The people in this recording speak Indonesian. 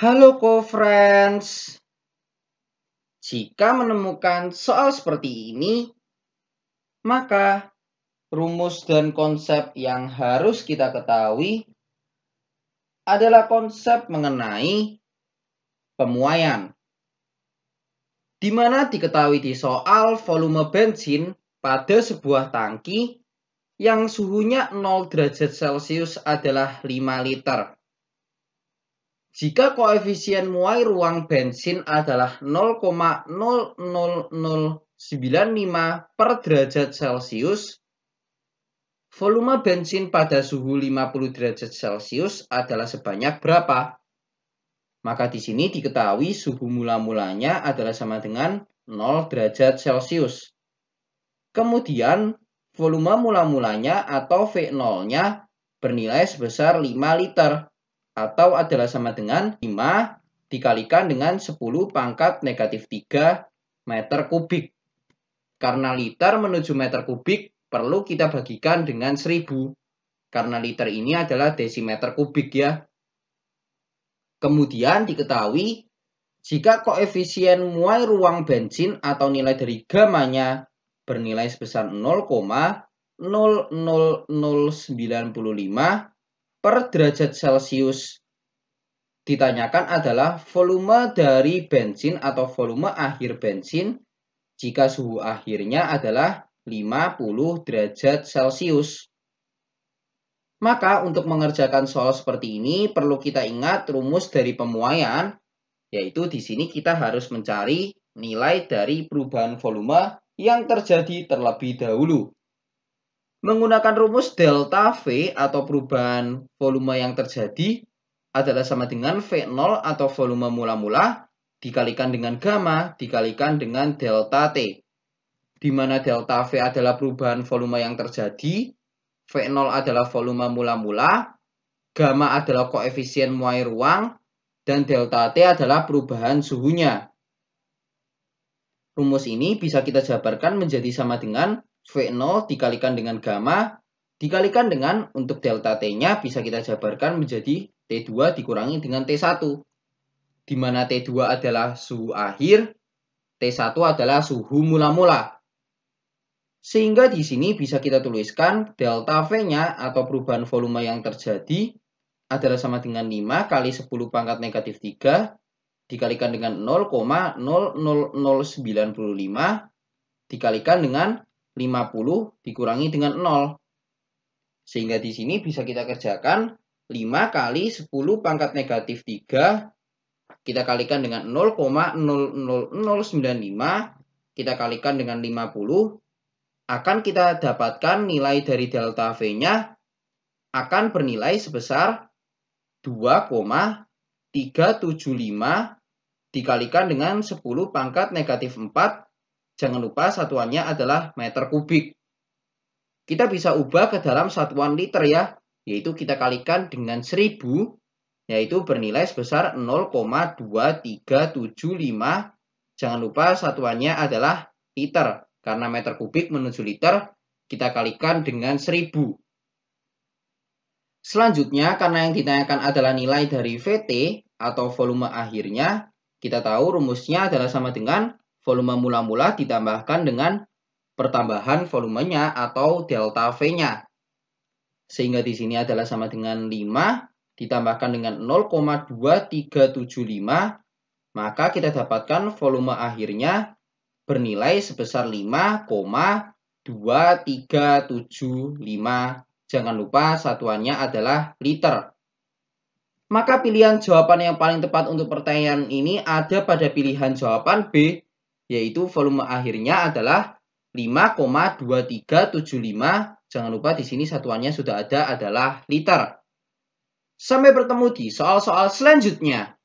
Halo co-friends. Jika menemukan soal seperti ini, maka rumus dan konsep yang harus kita ketahui adalah konsep mengenai pemuaian. Di mana diketahui di soal volume bensin pada sebuah tangki yang suhunya 0 derajat Celcius adalah 5 liter jika koefisien muai ruang bensin adalah 0,00095 per derajat Celcius, volume bensin pada suhu 50 derajat Celcius adalah sebanyak berapa? Maka di sini diketahui suhu mula-mulanya adalah sama dengan 0 derajat Celcius. Kemudian, volume mula-mulanya atau V0-nya bernilai sebesar 5 liter atau adalah sama dengan 5 dikalikan dengan 10 pangkat negatif 3 meter kubik. Karena liter menuju meter kubik perlu kita bagikan dengan 1000. Karena liter ini adalah desimeter kubik ya. Kemudian diketahui jika koefisien muai ruang bensin atau nilai dari gamanya bernilai sebesar 0,00095 per derajat Celcius ditanyakan adalah volume dari bensin atau volume akhir bensin jika suhu akhirnya adalah 50 derajat Celcius. Maka untuk mengerjakan soal seperti ini perlu kita ingat rumus dari pemuaian, yaitu di sini kita harus mencari nilai dari perubahan volume yang terjadi terlebih dahulu. Menggunakan rumus delta V atau perubahan volume yang terjadi adalah sama dengan V0 atau volume mula-mula dikalikan dengan gamma dikalikan dengan delta T. Di mana delta V adalah perubahan volume yang terjadi, V0 adalah volume mula-mula, gamma adalah koefisien muai ruang, dan delta T adalah perubahan suhunya. Rumus ini bisa kita jabarkan menjadi sama dengan V0 dikalikan dengan gamma, dikalikan dengan untuk delta T-nya bisa kita jabarkan menjadi T2 dikurangi dengan T1. Di mana T2 adalah suhu akhir, T1 adalah suhu mula-mula. Sehingga di sini bisa kita tuliskan delta V-nya atau perubahan volume yang terjadi adalah sama dengan 5 kali 10 pangkat negatif 3 dikalikan dengan 0,00095 dikalikan dengan 50 dikurangi dengan 0. Sehingga di sini bisa kita kerjakan 5 kali 10 pangkat negatif 3 kita kalikan dengan 0,00095 kita kalikan dengan 50 akan kita dapatkan nilai dari delta V-nya akan bernilai sebesar 2,375 dikalikan dengan 10 pangkat negatif 4 Jangan lupa satuannya adalah meter kubik. Kita bisa ubah ke dalam satuan liter ya, yaitu kita kalikan dengan 1000, yaitu bernilai sebesar 0,2375. Jangan lupa satuannya adalah liter, karena meter kubik menuju liter, kita kalikan dengan 1000. Selanjutnya, karena yang ditanyakan adalah nilai dari VT atau volume akhirnya, kita tahu rumusnya adalah sama dengan volume mula-mula ditambahkan dengan pertambahan volumenya atau delta V-nya. Sehingga di sini adalah sama dengan 5 ditambahkan dengan 0,2375, maka kita dapatkan volume akhirnya bernilai sebesar 5,2375. Jangan lupa satuannya adalah liter. Maka pilihan jawaban yang paling tepat untuk pertanyaan ini ada pada pilihan jawaban B yaitu volume akhirnya adalah 5,2375. Jangan lupa di sini satuannya sudah ada adalah liter. Sampai bertemu di soal-soal selanjutnya.